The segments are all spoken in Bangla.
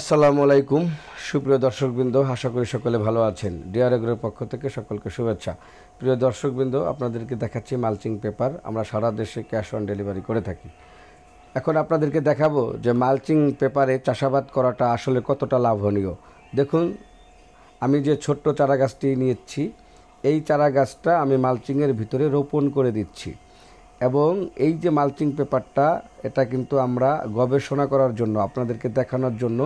আসসালামু আলাইকুম সুপ্রিয় দর্শকবৃন্দ আশা করি সকলে ভালো আছেন ডিআর এগ্রোর পক্ষ থেকে সকলকে শুভেচ্ছা প্রিয় দর্শকবৃন্দ আপনাদেরকে দেখাচ্ছি মালচিং পেপার আমরা সারা দেশে ক্যাশ অন ডেলিভারি করে থাকি এখন আপনাদেরকে দেখাবো যে মালচিং পেপারে চাষাবাদ করাটা আসলে কতটা লাভনীয় দেখুন আমি যে ছোট্ট চারা গাছটি নিয়েছি এই চারা গাছটা আমি মালচিংয়ের ভিতরে রোপণ করে দিচ্ছি এবং এই যে মালচিং পেপারটা এটা কিন্তু আমরা গবেষণা করার জন্য আপনাদেরকে দেখানোর জন্য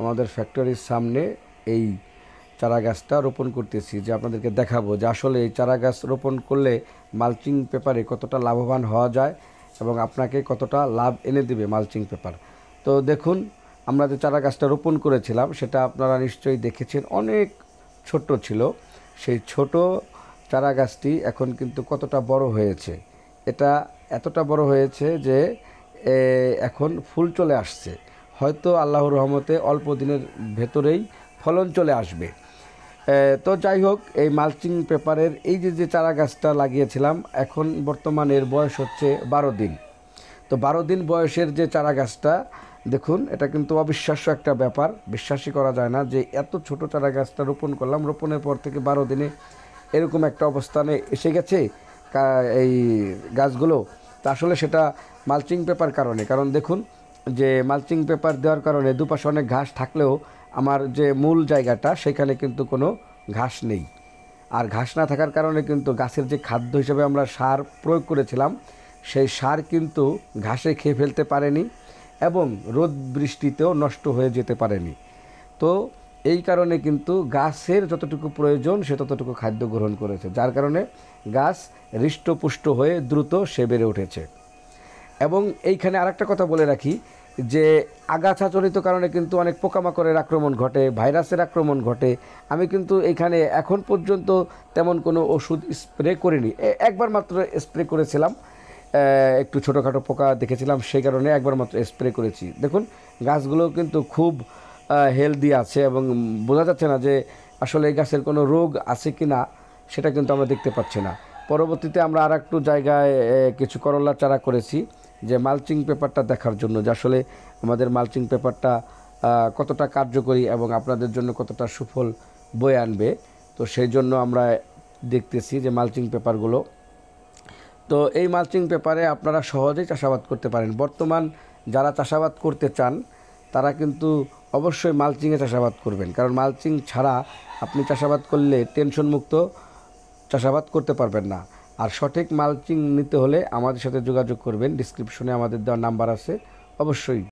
আমাদের ফ্যাক্টরির সামনে এই চারা গাছটা রোপণ করতেছি যে আপনাদেরকে দেখাবো যে আসলে এই চারা গাছ রোপণ করলে মালচিং পেপারে কতটা লাভবান হওয়া যায় এবং আপনাকে কতটা লাভ এনে দেবে মালচিং পেপার তো দেখুন আমরা যে চারা গাছটা রোপণ করেছিলাম সেটা আপনারা নিশ্চয়ই দেখেছেন অনেক ছোট ছিল সেই ছোট চারা গাছটি এখন কিন্তু কতটা বড় হয়েছে এটা এতটা বড় হয়েছে যে এখন ফুল চলে আসছে হয়তো আল্লাহর রহমতে অল্প দিনের ভেতরেই ফলন চলে আসবে তো যাই হোক এই মালচিং পেপারের এই যে যে চারা গাছটা লাগিয়েছিলাম এখন বর্তমান এর বয়স হচ্ছে বারো দিন তো বারো দিন বয়সের যে চারা গাছটা দেখুন এটা কিন্তু অবিশ্বাস্য একটা ব্যাপার বিশ্বাসই করা যায় না যে এত ছোট চারা গাছটা রোপণ করলাম রোপণের পর থেকে বারো দিনে এরকম একটা অবস্থানে এসে গেছে এই গাছগুলো তা আসলে সেটা মালচিং পেপার কারণে কারণ দেখুন যে মালচিং পেপার দেওয়ার কারণে দুপাশে অনেক ঘাস থাকলেও আমার যে মূল জায়গাটা সেখানে কিন্তু কোনো ঘাস নেই আর ঘাস না থাকার কারণে কিন্তু গাছের যে খাদ্য হিসেবে আমরা সার প্রয়োগ করেছিলাম সেই সার কিন্তু ঘাসে খেয়ে ফেলতে পারেনি এবং রোদ বৃষ্টিতেও নষ্ট হয়ে যেতে পারেনি তো এই কারণে কিন্তু গাছের যতটুকু প্রয়োজন সে ততটুকু খাদ্য গ্রহণ করেছে যার কারণে গাছ হৃষ্টপুষ্ট হয়ে দ্রুত সে বেড়ে উঠেছে এবং এইখানে আরেকটা কথা বলে রাখি যে আগাছাচরিত কারণে কিন্তু অনেক পোকামাকড়ের আক্রমণ ঘটে ভাইরাসের আক্রমণ ঘটে আমি কিন্তু এখানে এখন পর্যন্ত তেমন কোনো ওষুধ স্প্রে করিনি একবার মাত্র স্প্রে করেছিলাম একটু ছোটোখাটো পোকা দেখেছিলাম সেই কারণে একবার মাত্র স্প্রে করেছি দেখুন গাছগুলো কিন্তু খুব হেলদি আছে এবং বোঝা যাচ্ছে না যে আসলে এই গাছের কোনো রোগ আছে কি না সেটা কিন্তু আমরা দেখতে পাচ্ছি না পরবর্তীতে আমরা আর একটু জায়গায় কিছু করলা চারা করেছি যে মালচিং পেপারটা দেখার জন্য যে আসলে আমাদের মালচিং পেপারটা কতটা কার্যকরী এবং আপনাদের জন্য কতটা সুফল বয়ে আনবে তো সেই জন্য আমরা দেখতেছি যে মালচিং পেপারগুলো তো এই মালচিং পেপারে আপনারা সহজেই চাষাবাদ করতে পারেন বর্তমান যারা চাষাবাদ করতে চান তারা কিন্তু অবশ্যই মালচিংয়ে চাষাবাদ করবেন কারণ মালচিং ছাড়া আপনি চাষাবাদ করলে টেনশনমুক্ত চাষাবাদ করতে পারবেন না আর সঠিক মালচিং নিতে হলে আমাদের সাথে যোগাযোগ করবেন ডিসক্রিপশনে আমাদের দেওয়া নাম্বার আছে অবশ্যই